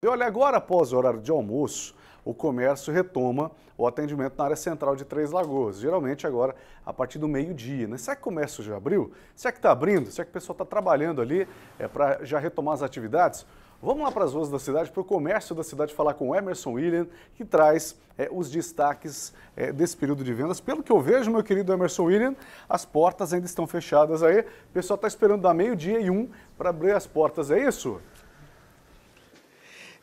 E olha, agora após o horário de almoço, o comércio retoma o atendimento na área central de Três Lagoas. Geralmente agora a partir do meio-dia. Né? Será que o comércio já abriu? Será que está abrindo? Será que o pessoal está trabalhando ali é, para já retomar as atividades? Vamos lá para as ruas da cidade, para o comércio da cidade, falar com o Emerson William, que traz é, os destaques é, desse período de vendas. Pelo que eu vejo, meu querido Emerson William, as portas ainda estão fechadas aí. O pessoal está esperando dar meio-dia e um para abrir as portas, é isso? Isso.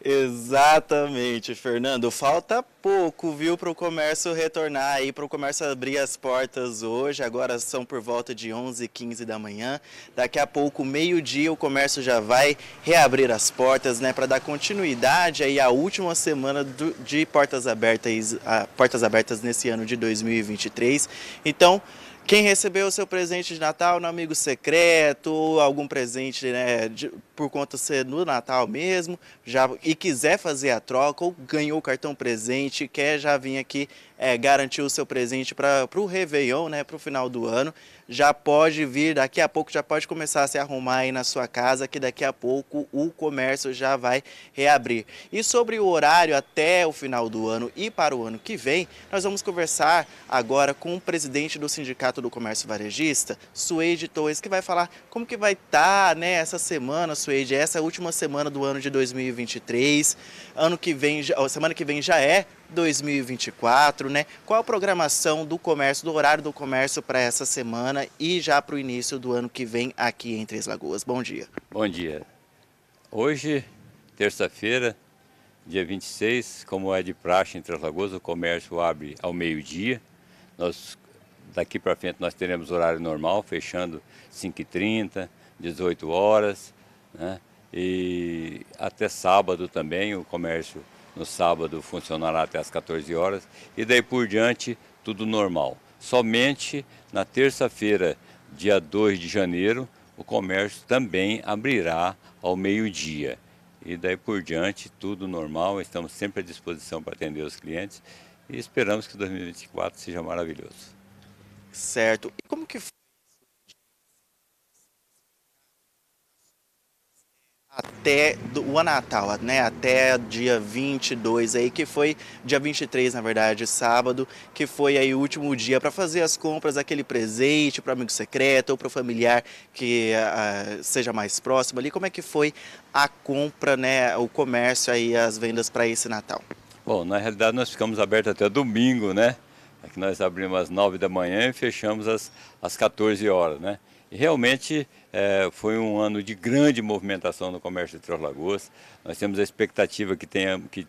Exatamente, Fernando. Falta pouco, viu, para o comércio retornar aí, para o comércio abrir as portas hoje. Agora são por volta de 11 15 da manhã. Daqui a pouco, meio-dia, o comércio já vai reabrir as portas, né, para dar continuidade aí à última semana do, de portas abertas, a, portas abertas nesse ano de 2023. Então, quem recebeu o seu presente de Natal no amigo secreto ou algum presente né, de, por conta ser no Natal mesmo já, e quiser fazer a troca ou ganhou o cartão presente quer já vir aqui é, o seu presente para o Réveillon, né, para o final do ano, já pode vir, daqui a pouco já pode começar a se arrumar aí na sua casa, que daqui a pouco o comércio já vai reabrir. E sobre o horário até o final do ano e para o ano que vem, nós vamos conversar agora com o presidente do Sindicato do Comércio Varejista, Suede Torres, que vai falar como que vai estar tá, né, essa semana, Suede, essa última semana do ano de 2023, ano que vem, semana que vem já é 2024, né? Qual a programação do comércio, do horário do comércio para essa semana e já para o início do ano que vem aqui em Três Lagoas? Bom dia. Bom dia. Hoje, terça-feira, dia 26, como é de praxe em Três Lagoas, o comércio abre ao meio-dia. Nós daqui para frente nós teremos horário normal, fechando 5h30, 18 horas, né? E até sábado também o comércio no sábado funcionará até as 14 horas e daí por diante tudo normal. Somente na terça-feira, dia 2 de janeiro, o comércio também abrirá ao meio-dia. E daí por diante, tudo normal, estamos sempre à disposição para atender os clientes e esperamos que 2024 seja maravilhoso. Certo. E como que até o Natal, né? Até dia 22 aí, que foi dia 23, na verdade, sábado, que foi aí o último dia para fazer as compras, aquele presente para amigo secreto ou para familiar que uh, seja mais próximo ali. Como é que foi a compra, né? O comércio aí, as vendas para esse Natal? Bom, na realidade nós ficamos abertos até domingo, né? Aqui é nós abrimos às 9 da manhã e fechamos às, às 14 horas, né? E realmente é, foi um ano de grande movimentação no comércio de Três Lagoas. Nós temos a expectativa que, tenhamos, que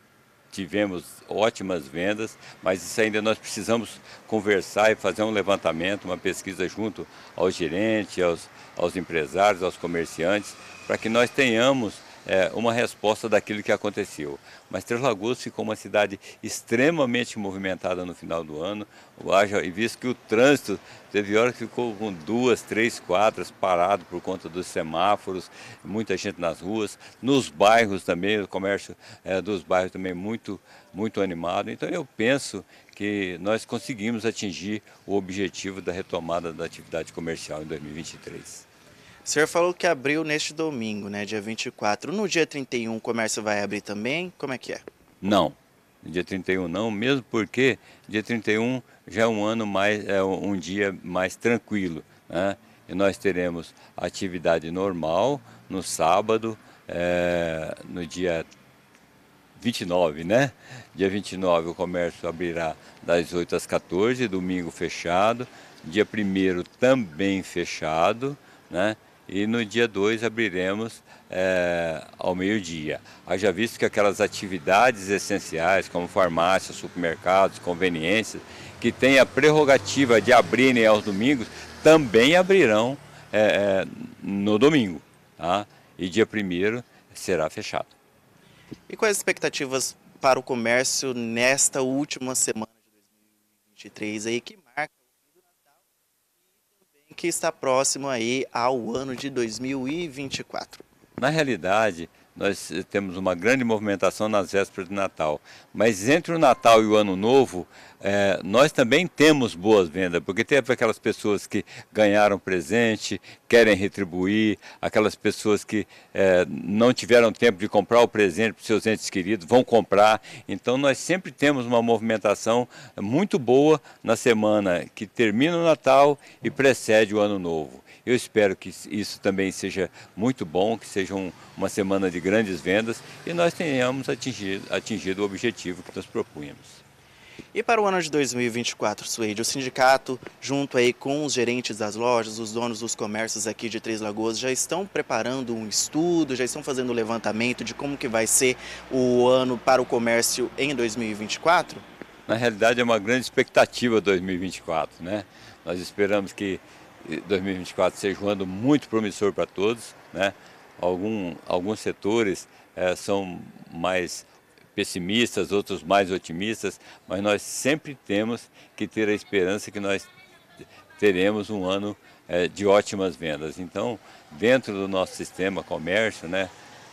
tivemos ótimas vendas, mas isso ainda nós precisamos conversar e fazer um levantamento, uma pesquisa junto aos gerentes, aos, aos empresários, aos comerciantes, para que nós tenhamos é, uma resposta daquilo que aconteceu. Mas Três Lagoas ficou uma cidade extremamente movimentada no final do ano, e visto que o trânsito teve hora que ficou com duas, três quadras parado por conta dos semáforos, muita gente nas ruas, nos bairros também, o comércio é, dos bairros também muito, muito animado. Então eu penso que nós conseguimos atingir o objetivo da retomada da atividade comercial em 2023. O senhor falou que abriu neste domingo, né, dia 24. No dia 31 o comércio vai abrir também? Como é que é? Não, dia 31 não, mesmo porque dia 31 já é um ano mais, é um dia mais tranquilo. Né? E nós teremos atividade normal no sábado, é, no dia 29, né? Dia 29 o comércio abrirá das 8 às 14, domingo fechado. Dia 1 também fechado, né? e no dia 2 abriremos é, ao meio-dia. Haja visto que aquelas atividades essenciais, como farmácias, supermercados, conveniências, que têm a prerrogativa de abrirem aos domingos, também abrirão é, é, no domingo. Tá? E dia 1 será fechado. E quais as expectativas para o comércio nesta última semana de 2023 aí, que marca que está próximo aí ao ano de 2024. Na realidade, nós eh, temos uma grande movimentação nas vésperas de Natal. Mas entre o Natal e o Ano Novo, é, nós também temos boas vendas, porque tem aquelas pessoas que ganharam presente, querem retribuir, aquelas pessoas que é, não tiveram tempo de comprar o presente para os seus entes queridos, vão comprar. Então nós sempre temos uma movimentação muito boa na semana que termina o Natal e precede o Ano Novo. Eu espero que isso também seja muito bom, que seja um, uma semana de grandes vendas e nós tenhamos atingido, atingido o objetivo que nos propunhamos. E para o ano de 2024, Suede, o sindicato, junto aí com os gerentes das lojas, os donos dos comércios aqui de Três Lagoas, já estão preparando um estudo, já estão fazendo o um levantamento de como que vai ser o ano para o comércio em 2024? Na realidade é uma grande expectativa 2024, né? Nós esperamos que 2024 eh, seja um ano muito promissor para todos, né? algum, alguns setores é, são mais pessimistas, outros mais otimistas, mas nós sempre temos que ter a esperança que nós teremos um ano é, de ótimas vendas. Então, dentro do nosso sistema comércio, né,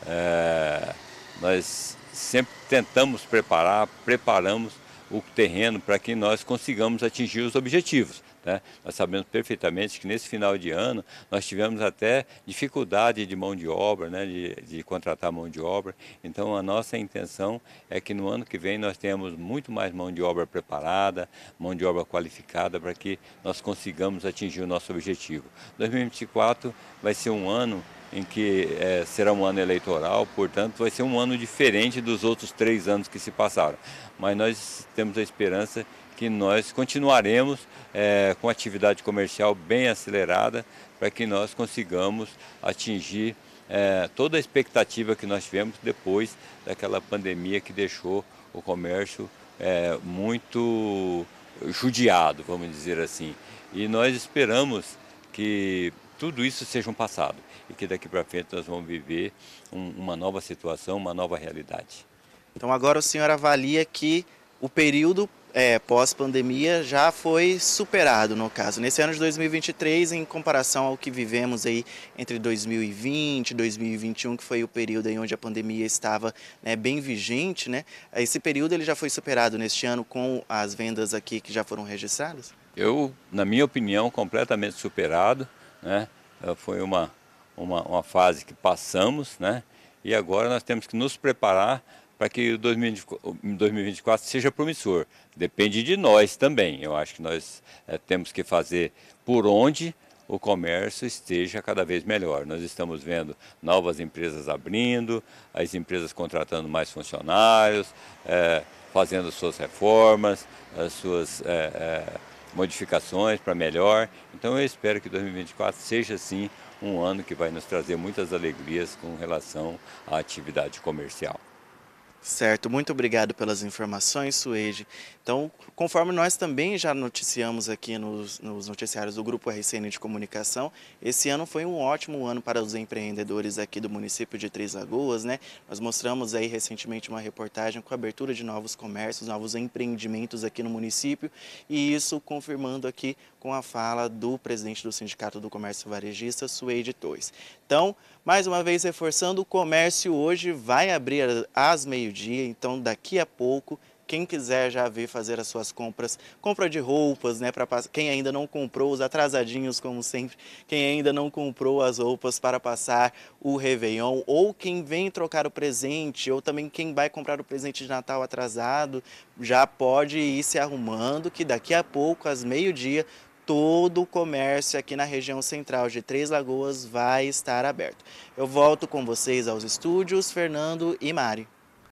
é, nós sempre tentamos preparar, preparamos o terreno para que nós consigamos atingir os objetivos. Né? Nós sabemos perfeitamente que nesse final de ano nós tivemos até dificuldade de mão de obra, né? de, de contratar mão de obra. Então a nossa intenção é que no ano que vem nós tenhamos muito mais mão de obra preparada, mão de obra qualificada para que nós consigamos atingir o nosso objetivo. 2024 vai ser um ano em que é, será um ano eleitoral, portanto, vai ser um ano diferente dos outros três anos que se passaram. Mas nós temos a esperança que nós continuaremos é, com atividade comercial bem acelerada para que nós consigamos atingir é, toda a expectativa que nós tivemos depois daquela pandemia que deixou o comércio é, muito judiado, vamos dizer assim. E nós esperamos que tudo isso seja um passado e que daqui para frente nós vamos viver um, uma nova situação, uma nova realidade. Então agora o senhor avalia que o período é, pós-pandemia já foi superado no caso. Nesse ano de 2023, em comparação ao que vivemos aí entre 2020 e 2021, que foi o período em onde a pandemia estava né, bem vigente, né? Esse período ele já foi superado neste ano com as vendas aqui que já foram registradas? Eu, na minha opinião, completamente superado, né? É, foi uma, uma, uma fase que passamos, né? E agora nós temos que nos preparar para que 2024 seja promissor. Depende de nós também. Eu acho que nós é, temos que fazer por onde o comércio esteja cada vez melhor. Nós estamos vendo novas empresas abrindo, as empresas contratando mais funcionários, é, fazendo suas reformas, as suas é, é, modificações para melhor. Então eu espero que 2024 seja sim um ano que vai nos trazer muitas alegrias com relação à atividade comercial. Certo, muito obrigado pelas informações, Suede. Então, conforme nós também já noticiamos aqui nos, nos, noticiários do Grupo RCN de Comunicação, esse ano foi um ótimo ano para os empreendedores aqui do município de Três Lagoas, né? Nós mostramos aí recentemente uma reportagem com a abertura de novos comércios, novos empreendimentos aqui no município, e isso confirmando aqui com a fala do presidente do Sindicato do Comércio Varejista, Suede Torres. Então, mais uma vez reforçando, o comércio hoje vai abrir às meio-dia, então daqui a pouco quem quiser já vir fazer as suas compras, compra de roupas, né, para quem ainda não comprou os atrasadinhos como sempre, quem ainda não comprou as roupas para passar o Réveillon ou quem vem trocar o presente ou também quem vai comprar o presente de Natal atrasado, já pode ir se arrumando que daqui a pouco às meio-dia todo o comércio aqui na região central de Três Lagoas vai estar aberto. Eu volto com vocês aos estúdios, Fernando e Mari.